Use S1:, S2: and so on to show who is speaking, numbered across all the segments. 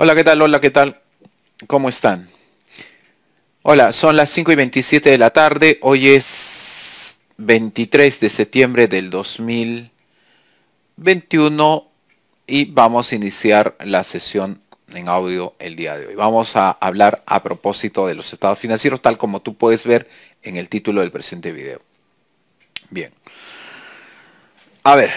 S1: Hola, ¿qué tal? Hola, ¿qué tal? ¿Cómo están? Hola, son las 5 y 27 de la tarde. Hoy es 23 de septiembre del 2021 y vamos a iniciar la sesión en audio el día de hoy. Vamos a hablar a propósito de los estados financieros, tal como tú puedes ver en el título del presente video. Bien. A ver,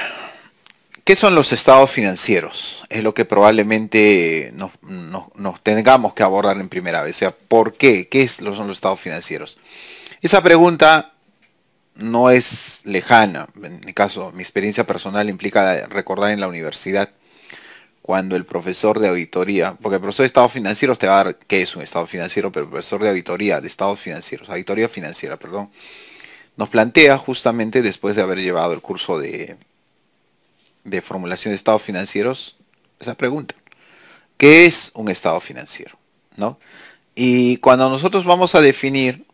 S1: ¿Qué son los estados financieros? Es lo que probablemente nos, tengamos que abordar en primera vez. O sea, ¿por qué? ¿Qué son los estados financieros? Esa pregunta no es lejana. En mi caso, mi experiencia personal implica recordar en la universidad cuando el profesor de auditoría, porque el profesor de estados financieros te va a dar qué es un estado financiero, pero el profesor de auditoría, de estados financieros, auditoría financiera, perdón, nos plantea justamente después de haber llevado el curso de de formulación de estados financieros esa pregunta. ¿Qué es un estado financiero? ¿No? Y cuando nosotros vamos a definir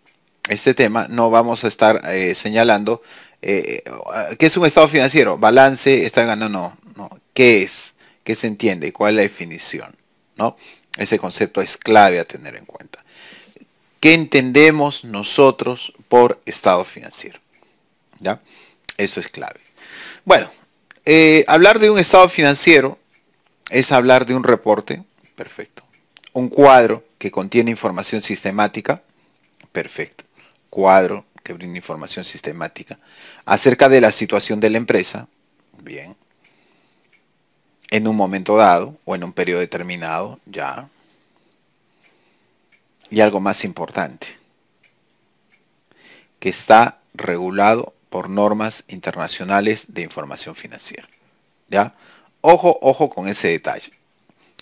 S1: este tema, no vamos a estar eh, señalando eh, eh, qué es un estado financiero, balance, está ganando, no, no. ¿Qué es? ¿Qué se entiende? ¿Cuál es la definición? ¿No? Ese concepto es clave a tener en cuenta. ¿Qué entendemos nosotros por estado financiero? ¿Ya? Eso es clave. Bueno, eh, hablar de un estado financiero es hablar de un reporte, perfecto. Un cuadro que contiene información sistemática, perfecto. Cuadro que brinda información sistemática acerca de la situación de la empresa, bien. En un momento dado o en un periodo determinado, ya. Y algo más importante, que está regulado por normas internacionales de información financiera. ¿Ya? Ojo, ojo con ese detalle.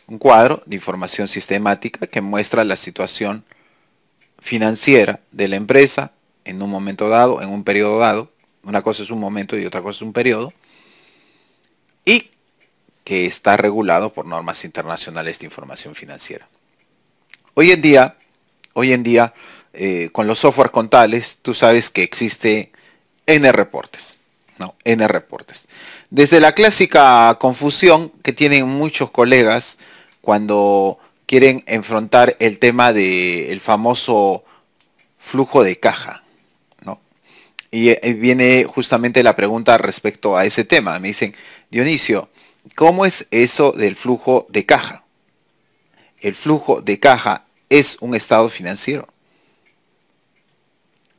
S1: Un cuadro de información sistemática que muestra la situación financiera de la empresa en un momento dado, en un periodo dado. Una cosa es un momento y otra cosa es un periodo. Y que está regulado por normas internacionales de información financiera. Hoy en día, hoy en día, eh, con los software contables, tú sabes que existe N reportes. No, N reportes. Desde la clásica confusión que tienen muchos colegas cuando quieren enfrentar el tema del famoso flujo de caja. ¿no? Y eh, eh, viene justamente la pregunta respecto a ese tema. Me dicen, Dionisio, ¿cómo es eso del flujo de caja? ¿El flujo de caja es un estado financiero?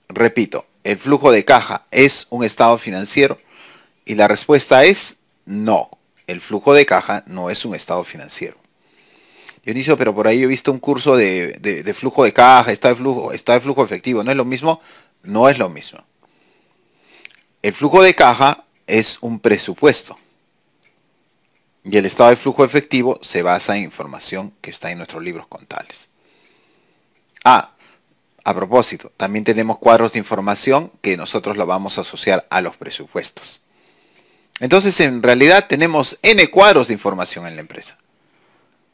S1: Repito, el flujo de caja es un estado financiero? Y la respuesta es no. El flujo de caja no es un estado financiero. Dionisio, pero por ahí he visto un curso de, flujo de caja, está de flujo, está de flujo efectivo. ¿No es lo mismo? No es lo mismo. El flujo de caja es un presupuesto. Y el estado de flujo efectivo se basa en información que está en nuestros libros contables. Ah, a propósito, también tenemos cuadros de información que nosotros lo vamos a asociar a los presupuestos. Entonces, en realidad tenemos n cuadros de información en la empresa.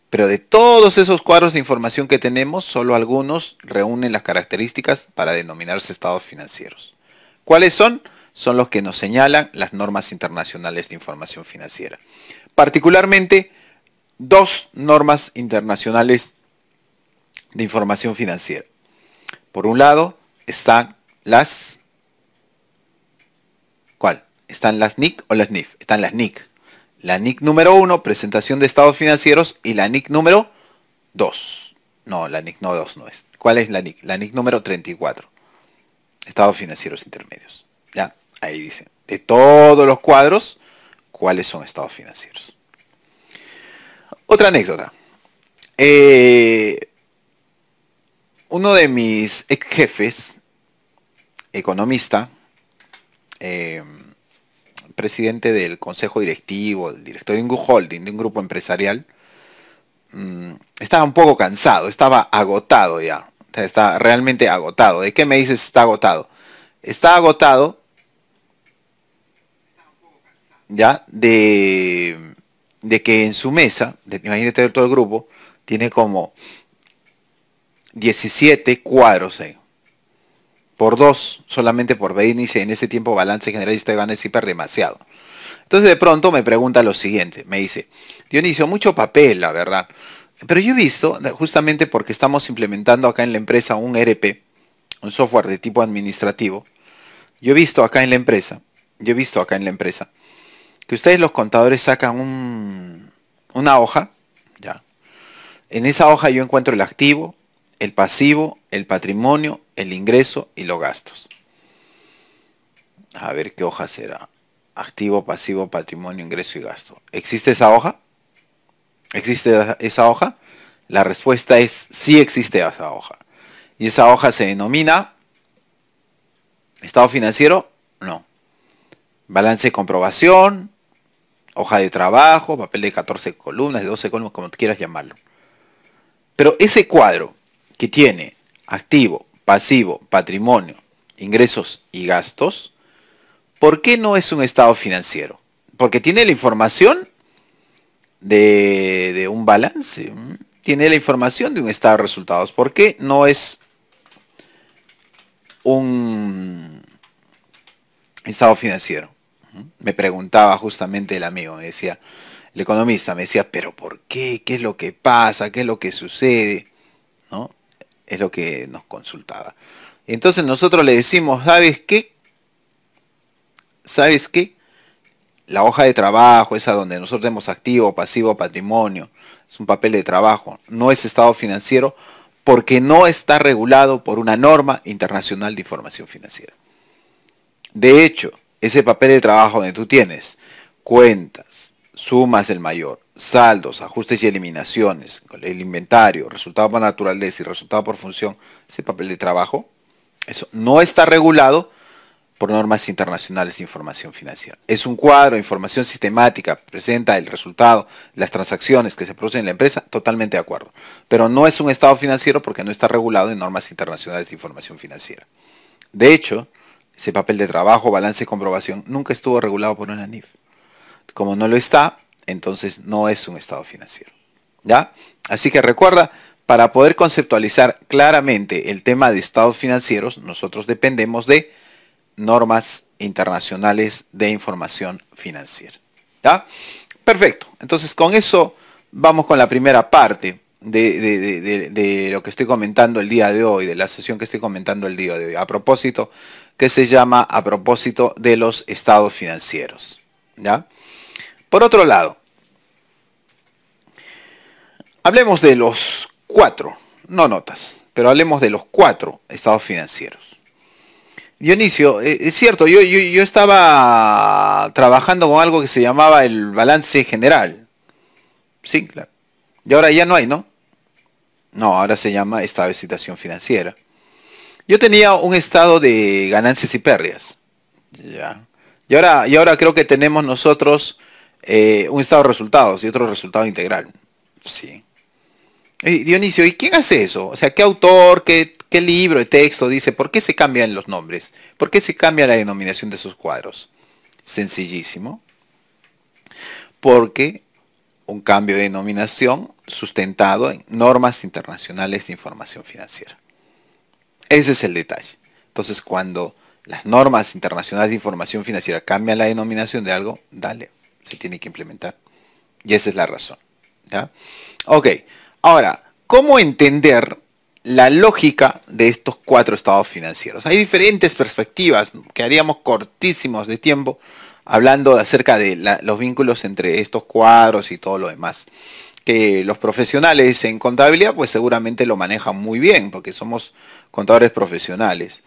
S1: Pero de todos esos cuadros de información que tenemos, solo algunos reúnen las características para denominarse estados financieros. ¿Cuáles son? Son los que nos señalan las normas internacionales de información financiera. Particularmente, dos normas internacionales de información financiera. Por un lado están las... ¿Cuál? Están las NIC o las NIF. Están las NIC. La NIC número 1, presentación de estados financieros, y la NIC número 2. No, la NIC no 2 no es. ¿Cuál es la NIC? La NIC número 34. Estados financieros intermedios. Ya, ahí dice. De todos los cuadros, ¿cuáles son estados financieros? Otra anécdota. Eh, uno de mis ex jefes, economista, em, presidente del consejo directivo, el director de un holding, de un grupo empresarial, mm, estaba un poco cansado, estaba agotado ya. Está realmente agotado. ¿De qué me dices está agotado? Está agotado ya de, que en su mesa, de, imagínate todo el grupo, tiene como 17 cuadros eh. Por dos, solamente por Benítez, en ese tiempo balance generalista van a Zipper demasiado. Entonces de pronto me pregunta lo siguiente, me dice, Dionisio, mucho papel, la verdad. Pero yo he visto, justamente porque estamos implementando acá en la empresa un e RP un software de tipo administrativo, yo he visto acá en la empresa, yo he visto acá en la empresa, que ustedes los contadores sacan un, una hoja, ya. En esa hoja yo encuentro el activo, el pasivo, el patrimonio, el ingreso y los gastos. A ver qué hoja será. Activo, pasivo, patrimonio, ingreso y gasto. ¿Existe esa hoja? ¿Existe esa hoja? La respuesta es sí existe esa hoja. ¿Y esa hoja se denomina estado financiero? No. Balance de comprobación, hoja de trabajo, papel de 14 columnas, de 12 columnas, como quieras llamarlo. Pero ese cuadro que tiene activo, pasivo, patrimonio, ingresos y gastos, ¿por qué no es un estado financiero? Porque tiene la información de, un balance, tiene la información de un estado de resultados. ¿Por qué no es un estado financiero? Me preguntaba justamente el amigo, me decía, el economista me decía, pero ¿por qué? ¿Qué es lo que pasa? ¿Qué es lo que sucede? ¿No? Es lo que nos consultaba. Entonces nosotros le decimos, ¿sabes qué? ¿Sabes qué? La hoja de trabajo, esa donde nosotros tenemos activo, pasivo, patrimonio, es un papel de trabajo, no es estado financiero porque no está regulado por una norma internacional de información financiera. De hecho, ese papel de trabajo donde tú tienes cuentas, sumas del mayor, saldos, ajustes y eliminaciones, el inventario, resultado por naturaleza y resultado por función, ese papel de trabajo, eso no está regulado por normas internacionales de información financiera. Es un cuadro de información sistemática, presenta el resultado, las transacciones que se producen en la empresa, totalmente de acuerdo. Pero no es un estado financiero porque no está regulado en normas internacionales de información financiera. De hecho, ese papel de trabajo, balance y comprobación nunca estuvo regulado por una NIF. Como no lo está, entonces no es un estado financiero. ¿Ya? Así que recuerda, para poder conceptualizar claramente el tema de estados financieros, nosotros dependemos de normas internacionales de información financiera. ¿Ya? Perfecto. Entonces con eso vamos con la primera parte de, lo que estoy comentando el día de hoy, de la sesión que estoy comentando el día de hoy. A propósito, que se llama a propósito de los estados financieros. ¿Ya? Por otro lado, hablemos de los cuatro, no notas, pero hablemos de los cuatro estados financieros. Dionisio, eh, es cierto, yo, estaba trabajando con algo que se llamaba el balance general. Sí, claro. Y ahora ya no hay, ¿no? No, ahora se llama estado de situación financiera. Yo tenía un estado de ganancias y pérdidas. Ya. Y ahora, y ahora creo que tenemos nosotros eh, un estado de resultados y otro resultado integral. Sí. Dionisio, ¿y quién hace eso? O sea, ¿qué autor, qué, libro qué texto dice por qué se cambian los nombres? ¿Por qué se cambia la denominación de sus cuadros? Sencillísimo. Porque un cambio de denominación sustentado en normas internacionales de información financiera. Ese es el detalle. Entonces, cuando las normas internacionales de información financiera cambian la denominación de algo, dale, se tiene que implementar. Y esa es la razón. Ok, ahora, ¿cómo entender la lógica de estos cuatro estados financieros? Hay diferentes perspectivas, quedaríamos cortísimos de tiempo hablando acerca de los vínculos entre estos cuadros y todo lo demás. Que los profesionales en contabilidad pues seguramente lo manejan muy bien porque somos contadores profesionales.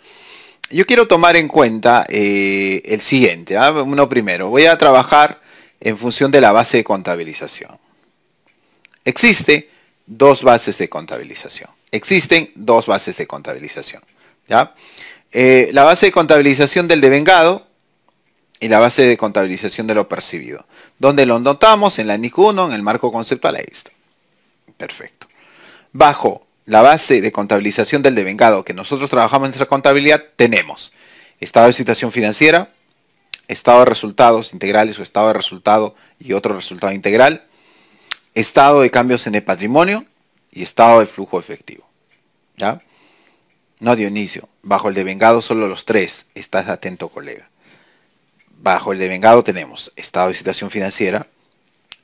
S1: Yo quiero tomar en cuenta eh, el siguiente, ¿ah? uno primero, voy a trabajar en función de la base de contabilización. Existen dos bases de contabilización. Existen dos bases de contabilización. ¿ya? Eh, la base de contabilización del devengado y la base de contabilización de lo percibido. Donde lo notamos en la NIC 1, en el marco conceptual, ahí está. Perfecto. Bajo la base de contabilización del devengado que nosotros trabajamos en nuestra contabilidad, tenemos estado de situación financiera, estado de resultados integrales o estado de resultado y otro resultado integral, estado de cambios en el patrimonio y estado de flujo efectivo. ¿Ya? No inicio. bajo el devengado solo los tres, estás atento colega. Bajo el devengado tenemos estado de situación financiera,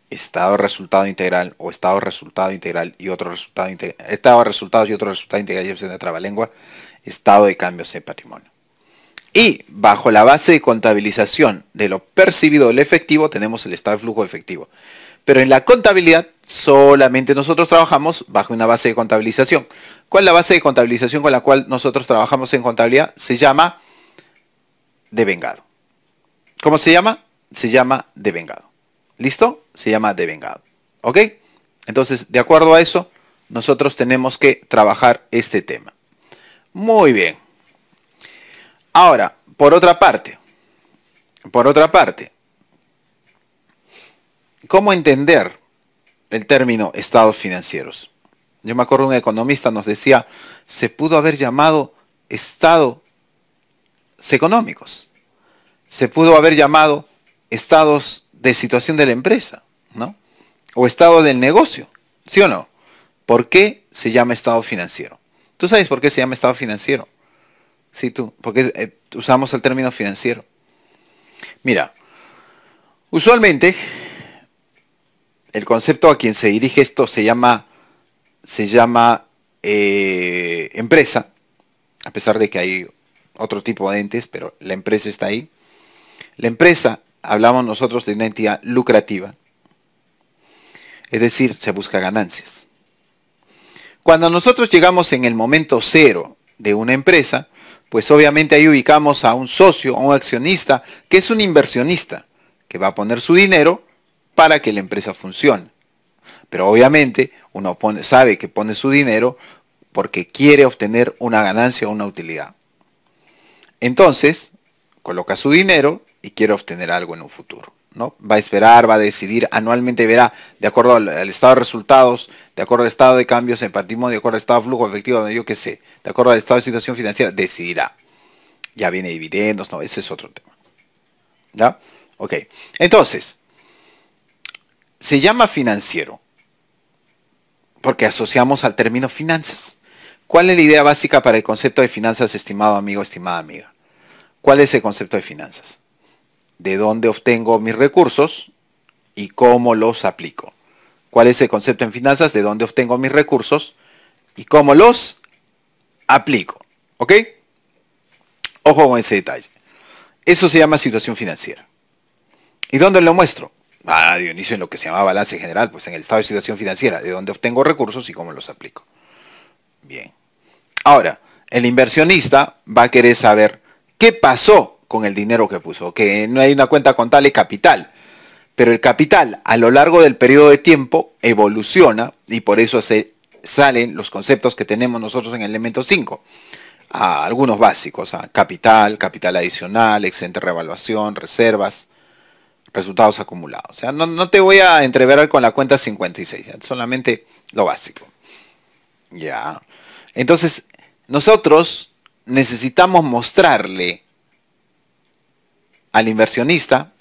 S1: estado de resultado integral o estado de resultado integral y otro resultado integral, estado de resultados y otro resultado integral, y opción de trabalengua, estado de cambios en patrimonio. Y bajo la base de contabilización de lo percibido del efectivo tenemos el estado de flujo efectivo. Pero en la contabilidad solamente nosotros trabajamos bajo una base de contabilización. ¿Cuál es la base de contabilización con la cual nosotros trabajamos en contabilidad? Se llama devengado. ¿Cómo se llama? Se llama devengado. ¿Listo? Se llama devengado. ¿Ok? Entonces, de acuerdo a eso, nosotros tenemos que trabajar este tema. Muy bien. Ahora, por otra parte, por otra parte, ¿cómo entender el término estados financieros? Yo me acuerdo un economista nos decía, se pudo haber llamado estados económicos, se pudo haber llamado estados de situación de la empresa, ¿no? O estado del negocio, ¿sí o no? ¿Por qué se llama estado financiero? ¿Tú sabes por qué se llama estado financiero? Sí, tú, porque eh, usamos el término financiero. Mira, usualmente el concepto a quien se dirige esto se llama, se llama eh, empresa, a pesar de que hay otro tipo de entes, pero la empresa está ahí. La empresa, hablamos nosotros de una entidad lucrativa, es decir, se busca ganancias. Cuando nosotros llegamos en el momento cero de una empresa, pues obviamente ahí ubicamos a un socio, a un accionista, que es un inversionista, que va a poner su dinero para que la empresa funcione. Pero obviamente uno sabe que pone su dinero porque quiere obtener una ganancia o una utilidad. Entonces, coloca su dinero y quiere obtener algo en un futuro. ¿no? Va a esperar, va a decidir, anualmente verá, de acuerdo al, estado de resultados, de acuerdo al estado de cambios en patrimonio, de acuerdo al estado de flujo efectivo, yo qué sé, de acuerdo al estado de situación financiera, decidirá. Ya viene dividendos, no, ese es otro tema. ¿Ya? Ok. Entonces, se llama financiero porque asociamos al término finanzas. ¿Cuál es la idea básica para el concepto de finanzas, estimado amigo, estimada amiga? ¿Cuál es el concepto de finanzas? de dónde obtengo mis recursos y cómo los aplico. ¿Cuál es el concepto en finanzas? De dónde obtengo mis recursos y cómo los aplico. ¿Ok? Ojo con ese detalle. Eso se llama situación financiera. ¿Y dónde lo muestro? Ah, Dionisio, en lo que se llama balance general, pues en el estado de situación financiera, de dónde obtengo recursos y cómo los aplico. Bien. Ahora, el inversionista va a querer saber qué pasó con el dinero que puso, que no hay una cuenta contable y capital. Pero el capital a lo largo del periodo de tiempo evoluciona y por eso se salen los conceptos que tenemos nosotros en el elemento 5. algunos básicos, capital, capital adicional, de revaluación, reservas, resultados acumulados. O sea, no, no te voy a entreverar con la cuenta 56, solamente lo básico. Ya. Entonces, nosotros necesitamos mostrarle al inversionista,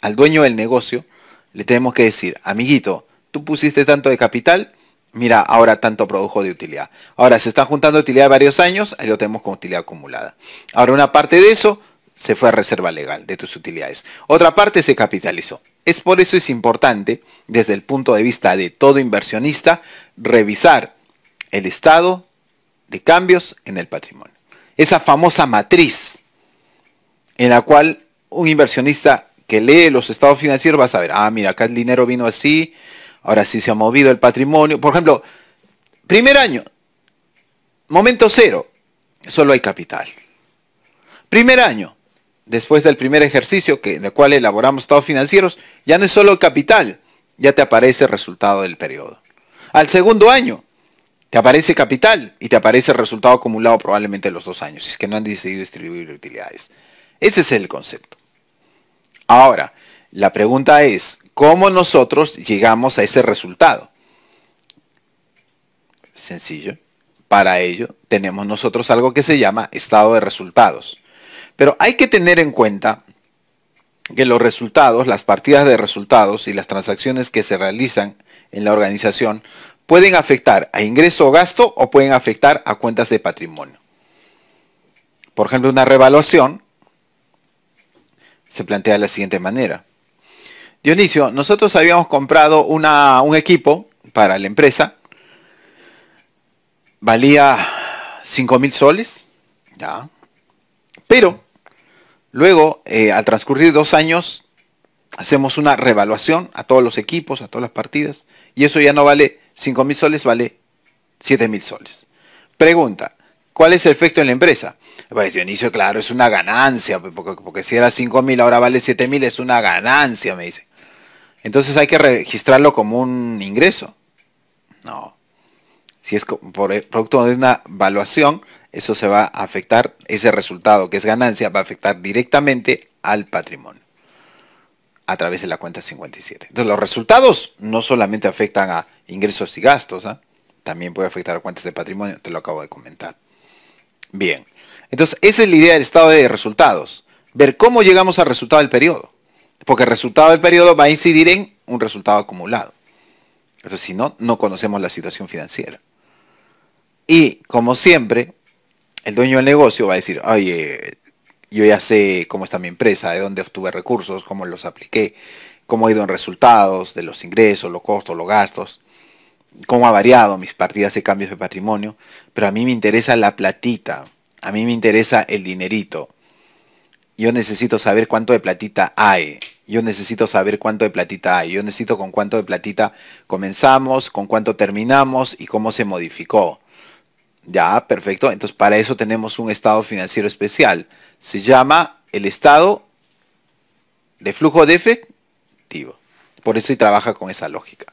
S1: al dueño del negocio, le tenemos que decir, amiguito, tú pusiste tanto de capital, mira, ahora tanto produjo de utilidad. Ahora se está juntando utilidad varios años, ahí lo tenemos con utilidad acumulada. Ahora una parte de eso se fue a reserva legal de tus utilidades. Otra parte se capitalizó. Es por eso es importante, desde el punto de vista de todo inversionista, revisar el estado de cambios en el patrimonio. Esa famosa matriz en la cual un inversionista que lee los estados financieros va a saber, ah, mira, acá el dinero vino así, ahora sí se ha movido el patrimonio. Por ejemplo, primer año, momento cero, solo hay capital. Primer año, después del primer ejercicio que, en el cual elaboramos estados financieros, ya no es solo capital, ya te aparece el resultado del periodo. Al segundo año, te aparece capital y te aparece el resultado acumulado probablemente en los dos años, si es que no han decidido distribuir utilidades. Ese es el concepto. Ahora, la pregunta es, ¿cómo nosotros llegamos a ese resultado? Sencillo. Para ello tenemos nosotros algo que se llama estado de resultados. Pero hay que tener en cuenta que los resultados, las partidas de resultados y las transacciones que se realizan en la organización pueden afectar a ingreso o gasto o pueden afectar a cuentas de patrimonio. Por ejemplo, una revaluación se plantea de la siguiente manera. Dionisio, nosotros habíamos comprado un equipo para la empresa. Valía 5.000 mil soles. Ya. Pero luego, eh, al transcurrir dos años, hacemos una revaluación a todos los equipos, a todas las partidas. Y eso ya no vale 5.000 mil soles, vale 7 mil soles. Pregunta, ¿Cuál es el efecto en la empresa? Pues inicio, claro, es una ganancia, porque, si era 5.000 ahora vale 7.000, es una ganancia, me dice. Entonces hay que registrarlo como un ingreso. No. Si es por el producto de una valuación, eso se va a afectar, ese resultado que es ganancia va a afectar directamente al patrimonio a través de la cuenta 57. Entonces los resultados no solamente afectan a ingresos y gastos, ¿ah? también puede afectar a cuentas de patrimonio, te lo acabo de comentar. Bien. Entonces, esa es la idea del estado de resultados. Ver cómo llegamos al resultado del periodo. Porque el resultado del periodo va a incidir en un resultado acumulado. Entonces, si no, no conocemos la situación financiera. Y, como siempre, el dueño del negocio va a decir, oye, yo ya sé cómo está mi empresa, de dónde obtuve recursos, cómo los apliqué, cómo ha ido en resultados de los ingresos, los costos, los gastos cómo ha variado mis partidas de cambios de patrimonio, pero a mí me interesa la platita, a mí me interesa el dinerito. Yo necesito saber cuánto de platita hay. Yo necesito saber cuánto de platita hay. Yo necesito con cuánto de platita comenzamos, con cuánto terminamos y cómo se modificó. Ya, perfecto. Entonces para eso tenemos un estado financiero especial. Se llama el estado de flujo de efectivo. Por eso y trabaja con esa lógica.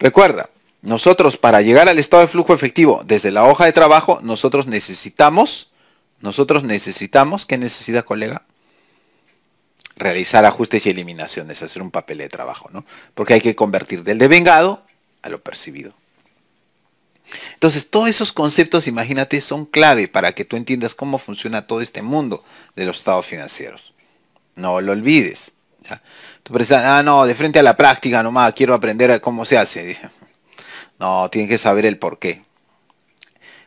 S1: Recuerda, nosotros para llegar al estado de flujo efectivo desde la hoja de trabajo, nosotros necesitamos, nosotros necesitamos, ¿qué necesita colega? Realizar ajustes y eliminaciones, hacer un papel de trabajo, ¿no? Porque hay que convertir del devengado a lo percibido. Entonces, todos esos conceptos, imagínate, son clave para que tú entiendas cómo funciona todo este mundo de los estados financieros. No lo olvides. Tu ah, no, de frente a la práctica nomás, quiero aprender cómo se hace. No, tienes que saber el por qué.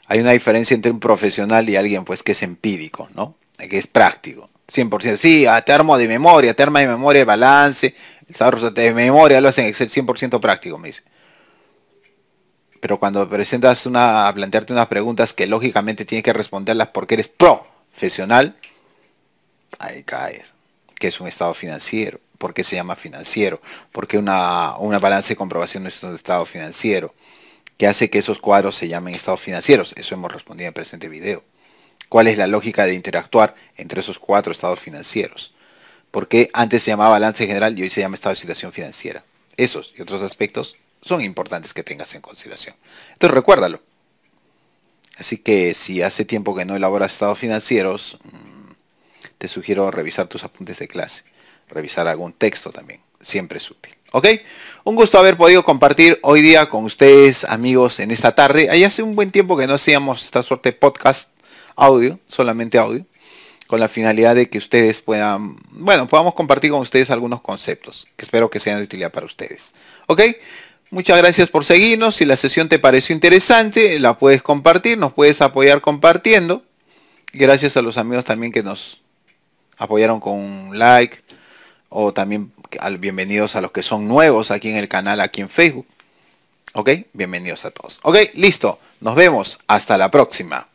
S1: Hay una diferencia entre un profesional y alguien pues que es empírico, ¿no? Que es práctico. 100%. Sí, a ah, termo de memoria, termo de memoria de balance, de memoria lo hacen Excel 100% práctico, me dice. Pero cuando presentas una, a plantearte unas preguntas que lógicamente tienes que responderlas porque eres profesional, ahí caes es un estado financiero, por qué se llama financiero, por qué una, una balanza de comprobación no es un estado financiero, qué hace que esos cuadros se llamen estados financieros. Eso hemos respondido en el presente video. ¿Cuál es la lógica de interactuar entre esos cuatro estados financieros? ¿Por qué antes se llamaba balance general y hoy se llama estado de situación financiera? Esos y otros aspectos son importantes que tengas en consideración. Entonces recuérdalo. Así que si hace tiempo que no elaboras estados financieros, te sugiero revisar tus apuntes de clase, revisar algún texto también, siempre es útil. ¿Ok? Un gusto haber podido compartir hoy día con ustedes, amigos, en esta tarde. Ahí hace un buen tiempo que no hacíamos esta suerte podcast audio, solamente audio, con la finalidad de que ustedes puedan, bueno, podamos compartir con ustedes algunos conceptos que espero que sean de utilidad para ustedes. ¿Ok? Muchas gracias por seguirnos. Si la sesión te pareció interesante, la puedes compartir, nos puedes apoyar compartiendo. Gracias a los amigos también que nos apoyaron con un like o también bienvenidos a los que son nuevos aquí en el canal, aquí en Facebook. ¿Ok? Bienvenidos a todos. ¿Ok? Listo. Nos vemos. Hasta la próxima.